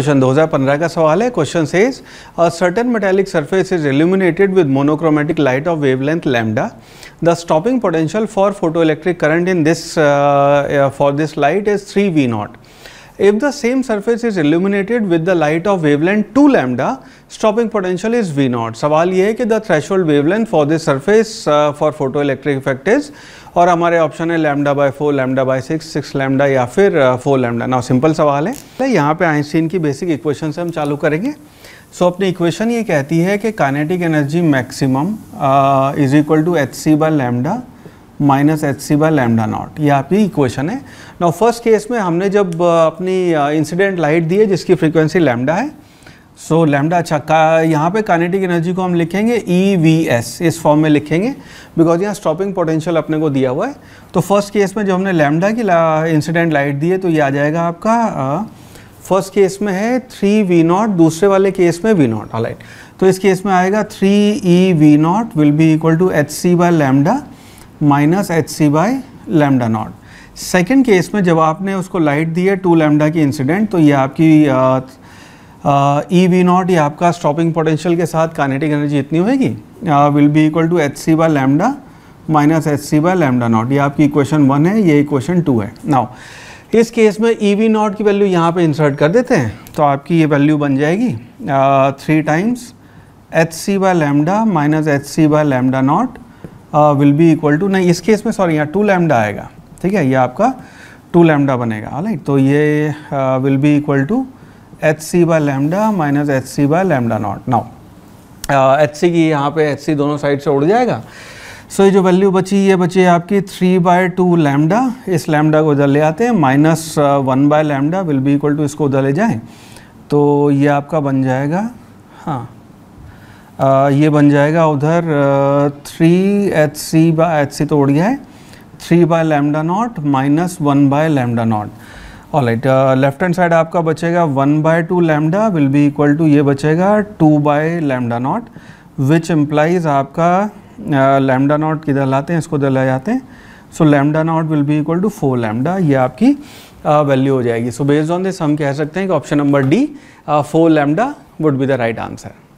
Question 2015 का सवाल है question says a certain metallic surface is illuminated with monochromatic light of wavelength lambda the stopping potential for photoelectric current in this for this light is three V naught If the same surface is illuminated with the light of wavelength 2 lambda, stopping potential is V naught. सवाल ये है कि the threshold wavelength for this surface uh, for photoelectric effect is और हमारे option है lambda by four lambda by six six lambda या फिर four lambda now simple सवाल है तो यहाँ पे आइंस्टीन की बेसिक इक्वेशन से हम चालू करेंगे सो so, अपनी इक्वेशन ये कहती है कि kinetic energy maximum is equal to H C by lambda minus H C by lambda naught ये आपकी इक्वेशन है ना फर्स्ट केस में हमने जब अपनी इंसिडेंट लाइट दी है जिसकी फ्रीक्वेंसी लैमडा है सो so, लैमडा अच्छा का यहाँ पे कानेटिक एनर्जी को हम लिखेंगे ई वी एस इस फॉर्म में लिखेंगे बिकॉज यहाँ स्टॉपिंग पोटेंशियल अपने को दिया हुआ है तो फर्स्ट केस में जो हमने लैमडा की ला, इंसिडेंट लाइट दी है तो ये आ जाएगा आपका फर्स्ट केस में है थ्री वी नॉट दूसरे वाले केस में वी नॉट ऑल तो इस केस में आएगा three E V naught will be equal to H C by lambda minus H C by lambda naught second case में जब आपने उसको लाइट दी है टू लेमडा की इंसिडेंट तो ये आपकी ई वी e नॉट या आपका स्टॉपिंग पोटेंशियल के साथ कानेटिक एनर्जी इतनी होगी will be equal to H C by lambda minus H C by lambda naught ये आपकी इक्वेशन वन है ये इक्वेशन टू है नाउ इस केस में ई e वी नॉट की वैल्यू यहाँ पे इंसर्ट कर देते हैं तो आपकी ये वैल्यू बन जाएगी three times H C by lambda minus H C by lambda naught will be equal to नहीं इस केस में सॉरी यहाँ टू लैमडा आएगा ठीक है ये आपका टू लैमडा बनेगा राइट तो ये will be equal to H C by lambda minus H C by lambda naught now H C की यहाँ पे एच सी दोनों साइड से उड़ जाएगा सो so, ये जो वैल्यू बची ये बची आपकी थ्री बाय टू लैमडा इस लैमडा को उधर ले आते हैं minus one by lambda will be equal to इसको उधर ले जाएं तो ये आपका बन जाएगा हाँ ये बन जाएगा उधर three H C by H C तो उड़ गया है three by lambda naught minus one by lambda naught all right left hand side आपका बचेगा one by two lambda will be equal to ये बचेगा two by lambda naught which implies आपका naught नॉट किधर लाते हैं इसको इधर ले जाते हैं so lambda naught will be equal to four lambda ये आपकी वैल्यू uh, हो जाएगी सो बेस्ड ऑन दिस हम कह सकते हैं कि option number D four lambda would be the right answer